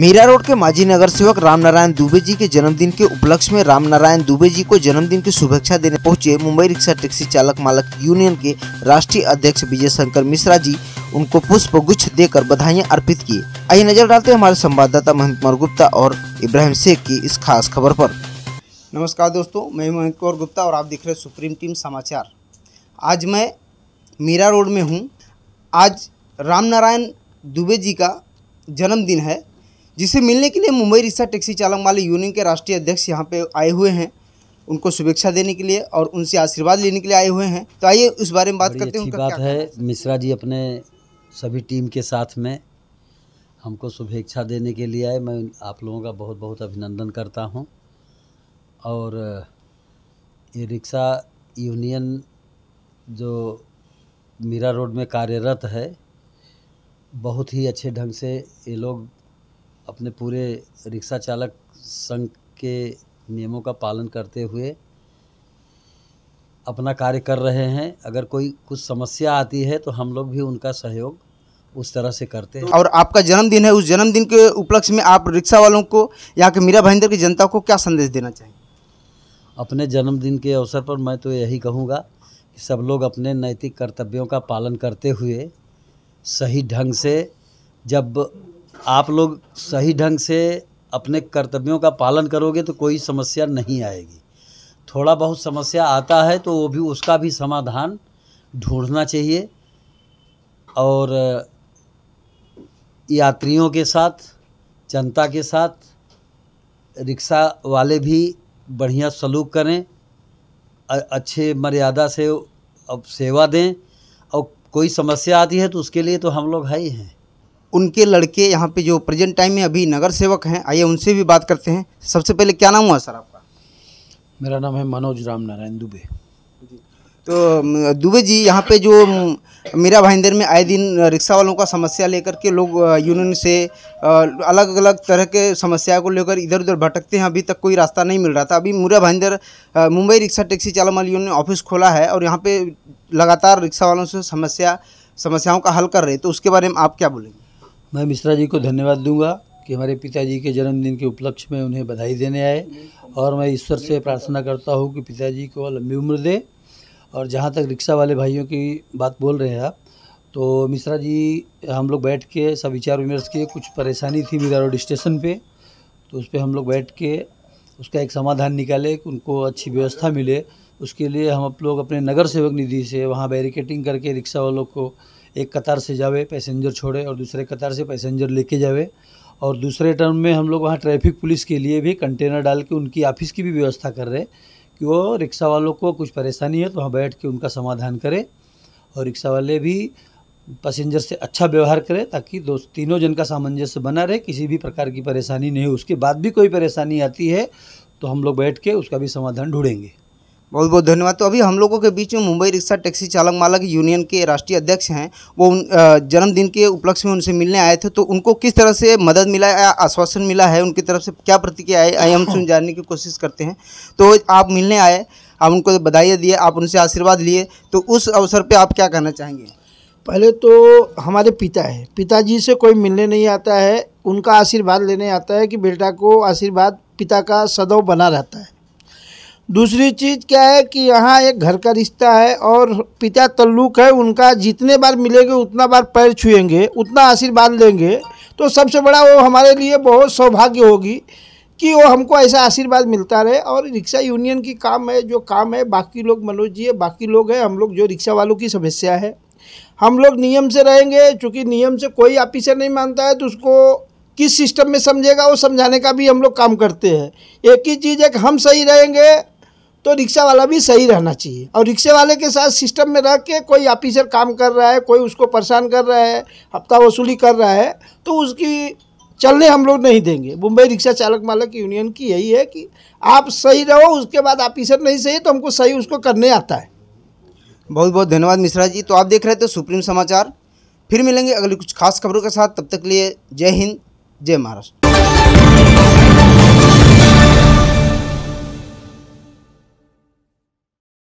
Meera road के माजी नगर सेवक रामनारायण दुबे जी के जन्मदिन के उपलक्ष्य में रामनारायण दुबे जी को जन्मदिन की शुभेच्छा देने पहुंचे मुंबई रिक्शा टैक्सी चालक मालक यूनियन के राष्ट्रीय अध्यक्ष विजय शंकर मिश्रा जी उनको पुष्प गुच्छ देकर बधाइयां अर्पित की आइए नजर डालते हैं हमारे संवाददाता महंत कुमार गुप्ता और इब्राहिम शेख की इस खास खबर पर नमस्कार दोस्तों मैं महंत कुमार गुप्ता और आप देख रहे सुप्रीम टीम समाचार आज मैं मीरा रोड में हूँ आज रामनारायण दुबे जी का जन्मदिन है जिसे मिलने के लिए मुंबई रिक्शा टैक्सी चालक मालिक यूनियन के राष्ट्रीय अध्यक्ष यहाँ पे आए हुए हैं उनको शुभेच्छा देने के लिए और उनसे आशीर्वाद लेने के लिए आए हुए हैं तो आइए उस बारे में बात करते हैं बात है मिश्रा जी अपने सभी टीम के साथ में हमको शुभेच्छा देने के लिए आए मैं आप लोगों का बहुत बहुत अभिनंदन करता हूँ और ये रिक्शा यूनियन जो मीरा रोड में कार्यरत है बहुत ही अच्छे ढंग से ये लोग अपने पूरे रिक्शा चालक संघ के नियमों का पालन करते हुए अपना कार्य कर रहे हैं अगर कोई कुछ समस्या आती है तो हम लोग भी उनका सहयोग उस तरह से करते हैं और आपका जन्मदिन है उस जन्मदिन के उपलक्ष्य में आप रिक्शा वालों को यहाँ के मीरा भाईंदर की जनता को क्या संदेश देना चाहिए अपने जन्मदिन के अवसर पर मैं तो यही कहूँगा कि सब लोग अपने नैतिक कर्तव्यों का पालन करते हुए सही ढंग से जब आप लोग सही ढंग से अपने कर्तव्यों का पालन करोगे तो कोई समस्या नहीं आएगी थोड़ा बहुत समस्या आता है तो वो भी उसका भी समाधान ढूंढना चाहिए और यात्रियों के साथ जनता के साथ रिक्शा वाले भी बढ़िया सलूक करें अच्छे मर्यादा से अब सेवा दें और कोई समस्या आती है तो उसके लिए तो हम लोग है ही हैं उनके लड़के यहाँ पे जो प्रेजेंट टाइम में अभी नगर सेवक हैं आइए उनसे भी बात करते हैं सबसे पहले क्या नाम हुआ सर आपका मेरा नाम है मनोज राम नारायण दुबे तो दुबे जी यहाँ पे जो मेरा भाईंदर में आए दिन रिक्शा वालों का समस्या लेकर के लोग यूनियन से अलग अलग तरह के समस्या को लेकर इधर उधर भटकते हैं अभी तक कोई रास्ता नहीं मिल रहा था अभी मुरा भाईंदर मुंबई रिक्शा टैक्सी वाली यूनियन ऑफिस खोला है और यहाँ पे लगातार रिक्शा वालों से समस्या समस्याओं का हल कर रहे तो उसके बारे में आप क्या बोलेंगे मैं मिश्रा जी को धन्यवाद दूंगा कि हमारे पिताजी के जन्मदिन के उपलक्ष्य में उन्हें बधाई देने आए और मैं ईश्वर से प्रार्थना करता हूँ कि पिताजी को लंबी उम्र दे और जहाँ तक रिक्शा वाले भाइयों की बात बोल रहे हैं आप तो मिश्रा जी हम लोग बैठ के सब विचार विमर्श किए कुछ परेशानी थी मीरा रोड स्टेशन पे तो उस पर हम लोग बैठ के उसका एक समाधान निकाले कि उनको अच्छी व्यवस्था मिले उसके लिए हम लोग अपने नगर सेवक निधि से वहाँ बैरिकेटिंग करके रिक्शा वालों को एक कतार से जावे पैसेंजर छोड़े और दूसरे कतार से पैसेंजर लेके जावे और दूसरे टर्म में हम लोग वहाँ ट्रैफिक पुलिस के लिए भी कंटेनर डाल के उनकी ऑफिस की भी व्यवस्था कर रहे कि वो रिक्शा वालों को कुछ परेशानी है तो वहाँ बैठ के उनका समाधान करें और रिक्शा वाले भी पैसेंजर से अच्छा व्यवहार करें ताकि दो तीनों जन का सामंजस्य बना रहे किसी भी प्रकार की परेशानी नहीं हो उसके बाद भी कोई परेशानी आती है तो हम लोग बैठ के उसका भी समाधान ढूंढेंगे बहुत बहुत धन्यवाद तो अभी हम लोगों के बीच में मुंबई रिक्शा टैक्सी चालक मालक यूनियन के राष्ट्रीय अध्यक्ष हैं वो उन जन्मदिन के उपलक्ष्य में उनसे मिलने आए थे तो उनको किस तरह से मदद मिला या आश्वासन मिला है उनकी तरफ से क्या प्रतिक्रिया आई आई हम सुन जानने की कोशिश करते हैं तो आप मिलने आए आप उनको बधाई दिए आप उनसे आशीर्वाद लिए तो उस अवसर पर आप क्या कहना चाहेंगे पहले तो हमारे पिता है पिताजी से कोई मिलने नहीं आता है उनका आशीर्वाद लेने आता है कि बेटा को आशीर्वाद पिता का सदैव बना रहता है दूसरी चीज़ क्या है कि यहाँ एक घर का रिश्ता है और पिता तल्लुक है उनका जितने बार मिलेंगे उतना बार पैर छुएंगे उतना आशीर्वाद लेंगे तो सबसे बड़ा वो हमारे लिए बहुत सौभाग्य होगी कि वो हमको ऐसा आशीर्वाद मिलता रहे और रिक्शा यूनियन की काम है जो काम है बाकी लोग मनोज जी है बाकी लोग हैं हम लोग जो रिक्शा वालों की समस्या है हम लोग नियम से रहेंगे चूँकि नियम से कोई ऑफिसर नहीं मानता है तो उसको किस सिस्टम में समझेगा वो समझाने का भी हम लोग काम करते हैं एक ही चीज़ है कि हम सही रहेंगे तो रिक्शा वाला भी सही रहना चाहिए और रिक्शे वाले के साथ सिस्टम में रह के कोई ऑफिसर काम कर रहा है कोई उसको परेशान कर रहा है हफ्ता वसूली कर रहा है तो उसकी चलने हम लोग नहीं देंगे मुंबई रिक्शा चालक मालक यूनियन की यही है कि आप सही रहो उसके बाद ऑफिसर नहीं सही तो हमको सही उसको करने आता है बहुत बहुत धन्यवाद मिश्रा जी तो आप देख रहे थे सुप्रीम समाचार फिर मिलेंगे अगली कुछ खास खबरों के साथ तब तक लिए जय हिंद जय महाराष्ट्र